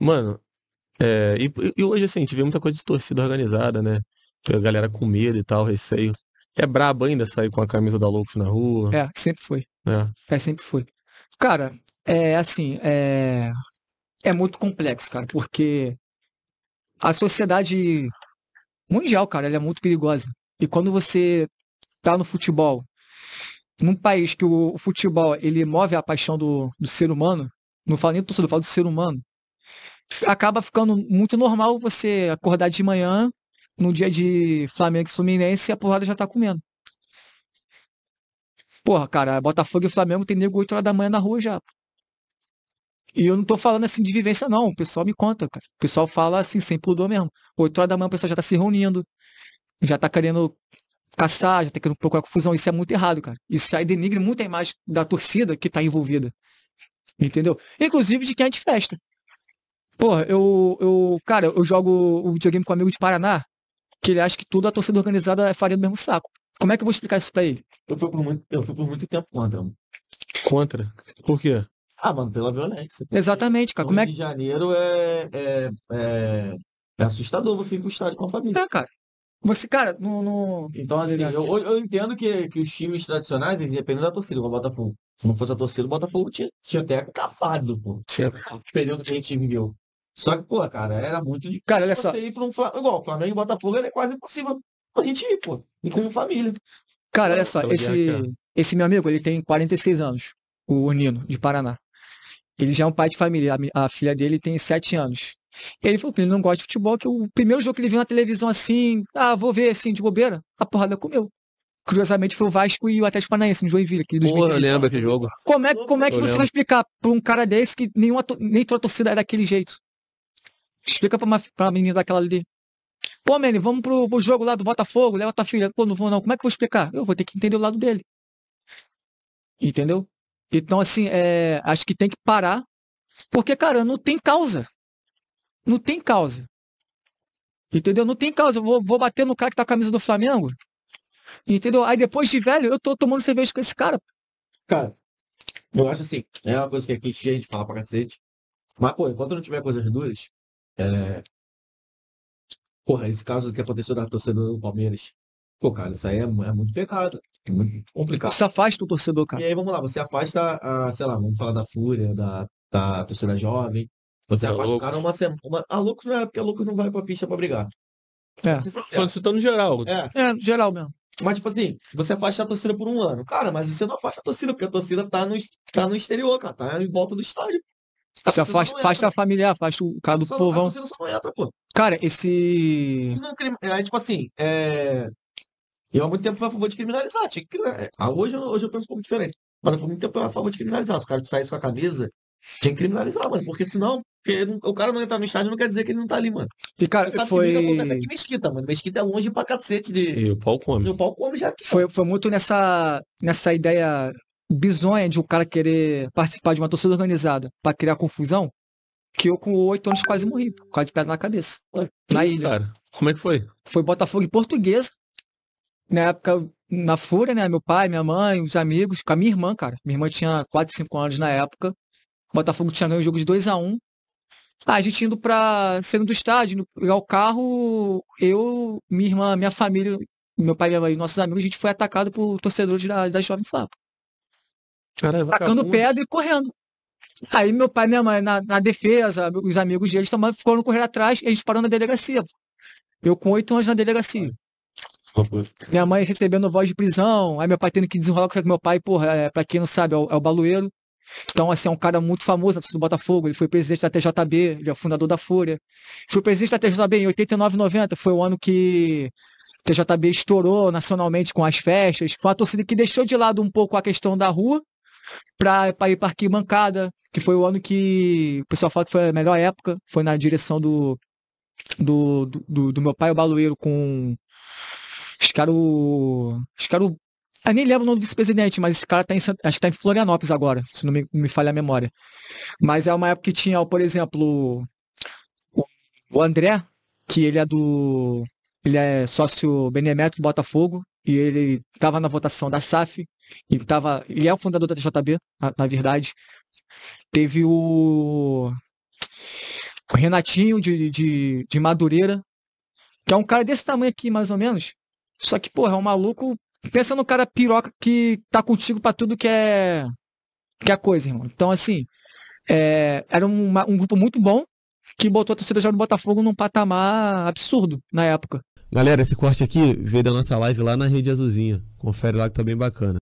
Mano, é, e, e, hoje, assim, a gente vê muita coisa de torcida organizada, né? Tipo, a galera com medo e tal, receio. É brabo ainda sair com a camisa da Loucos na rua. É, sempre foi. É, é sempre foi. Cara, é assim, é, é muito complexo, cara, porque a sociedade mundial, cara, ela é muito perigosa. E quando você tá no futebol, num país que o, o futebol, ele move a paixão do, do ser humano, não falo nem do torcedor, falo do ser humano, acaba ficando muito normal você acordar de manhã, no dia de Flamengo e Fluminense, e a porrada já tá comendo. Porra, cara, Botafogo e Flamengo tem nego 8 horas da manhã na rua já. E eu não tô falando assim de vivência, não. O pessoal me conta, cara. O pessoal fala assim, sem pudor mesmo. 8 horas da manhã o pessoal já tá se reunindo, já tá querendo caçar, já tá querendo procurar confusão. Isso é muito errado, cara. Isso aí denigre muito a imagem da torcida que tá envolvida. Entendeu? Inclusive de quem é de festa. Porra, eu, eu. Cara, eu jogo o videogame com um amigo de Paraná, que ele acha que tudo a torcida organizada é farinha do mesmo saco. Como é que eu vou explicar isso pra ele? Eu fui por muito, eu fui por muito tempo contra. Mano. Contra? Por quê? Ah, mano, pela violência. Exatamente, cara. Como é que. Rio de Janeiro é, é, é, é assustador você ir pro estádio com a família. É, cara. Você, cara, não. não... Então, assim, eu, eu entendo que, que os times tradicionais, eles dependem da torcida, igual o Botafogo. Se não fosse a torcida, o Botafogo tinha, tinha até acabado, pô. Certo. O período que a gente viveu. Só que, pô, cara, era muito difícil cara, olha só. ir pra um Flamengo. Igual, Flamengo e Botafogo era quase impossível a gente ir, pô. E como família. Cara, olha só, esse, esse meu amigo, ele tem 46 anos, o Nino, de Paraná. Ele já é um pai de família, a, filha dele tem 7 anos. Ele falou que ele não gosta de futebol, que o primeiro jogo que ele viu na televisão assim, ah, vou ver assim, de bobeira, a porrada comeu. Curiosamente foi o Vasco e o Atlético Paranaense no Joinville, aquele dos Porra, eu lembro esse jogo. Como é, como é que eu você lembro. vai explicar pra um cara desse que nenhuma, nem toda a torcida é daquele jeito? Explica pra, uma, pra menina daquela ali. Pô, Mene, vamos pro, pro, jogo lá do Botafogo, leva tua filha. Pô, não vou não. Como é que eu vou explicar? Eu vou ter que entender o lado dele. Entendeu? Então, assim, é, acho que tem que parar. Porque, cara, não tem causa. Não tem causa. Entendeu? Não tem causa. Eu vou, vou bater no cara que tá com a camisa do Flamengo. Entendeu? Aí depois de velho, eu tô tomando cerveja com esse cara. Cara, eu acho assim, é uma coisa que aqui a gente fala pra cacete. Mas, pô, enquanto não tiver coisas duras, é... Porra, esse caso que aconteceu da torcedora do Palmeiras. Pô, cara, isso aí é, é muito pecado. É muito complicado. Isso afasta o torcedor, cara. E aí, vamos lá, você afasta, a, sei lá, vamos falar da Fúria, da, da torcida jovem. Você é afasta o cara uma semana. A Ah, não é porque louco não vai pra pista pra brigar. É. tá no geral. É. é, geral mesmo. Mas, tipo assim, você afasta a torcida por um ano. Cara, mas você não afasta a torcida, porque a torcida tá no, tá no exterior, cara. Tá em volta do estádio. Se tipo, afasta, afasta a familiar, afasta o cara do povão. Não, não entra, pô. Cara, esse. Não, é, tipo assim, é... eu há muito tempo fui a favor de criminalizar. Tinha que... É, ah, hoje, hoje eu penso um pouco diferente. Mas há muito tempo eu a favor de criminalizar. Se o cara sair com a camisa, tinha que criminalizar, mano. Porque senão, o cara não entrar no estádio não quer dizer que ele não tá ali, mano. E, cara, foi. Que acontece aqui em Mesquita, mano. Mesquita é longe pra cacete de. E o pau come. E o pau come já aqui. Foi, é. foi muito nessa, nessa ideia bizonha de um cara querer participar de uma torcida organizada para criar confusão, que eu com oito anos quase morri, por causa de pedra na cabeça. Ué, na isso, ilha. Cara? Como é que foi? Foi Botafogo e Portuguesa. Na época, na fúria, né? Meu pai, minha mãe, os amigos, com a minha irmã, cara. Minha irmã tinha 4, 5 anos na época. Botafogo tinha ganho o jogo de 2 a 1 um. ah, a gente indo pra. sendo do estádio, pegar o carro, eu, minha irmã, minha família, meu pai, minha mãe e nossos amigos, a gente foi atacado por torcedores da, da Jovem Flávio tacando pedra e correndo. Aí meu pai e minha mãe, na, na defesa, os amigos deles também foram correr atrás, eles pararam na delegacia. Eu com oito anos na delegacia. Minha mãe recebendo voz de prisão, aí meu pai tendo que desenrolar com é meu pai, porra, é, pra quem não sabe, é o, é o Então, assim, é um cara muito famoso na torcida do Botafogo. Ele foi presidente da TJB, ele é fundador da Fúria Foi presidente da TJB em 89 90, foi o ano que a TJB estourou nacionalmente com as festas. Foi uma torcida que deixou de lado um pouco a questão da rua para ir para arquibancada, que foi o ano que o pessoal fala que foi a melhor época, foi na direção do, do, do, do meu pai, o Baloeiro, com. Acho que era o. Acho que o. Eu nem lembro o nome do vice-presidente, mas esse cara tá em, acho que está em Florianópolis agora, se não me, me falha a memória. Mas é uma época que tinha, por exemplo, o André, que ele é do. Ele é sócio benemérito do Botafogo, e ele estava na votação da SAF, e tava, ele é o fundador da TJB, na, na verdade. Teve o, o Renatinho de, de, de, Madureira, que é um cara desse tamanho aqui, mais ou menos. Só que, porra, é um maluco. Pensa no cara piroca que tá contigo para tudo que é que é coisa, irmão. Então, assim, é, era uma, um grupo muito bom que botou a torcida já do Botafogo num patamar absurdo na época. Galera, esse corte aqui veio da nossa live lá na Rede Azulzinha. Confere lá que tá bem bacana.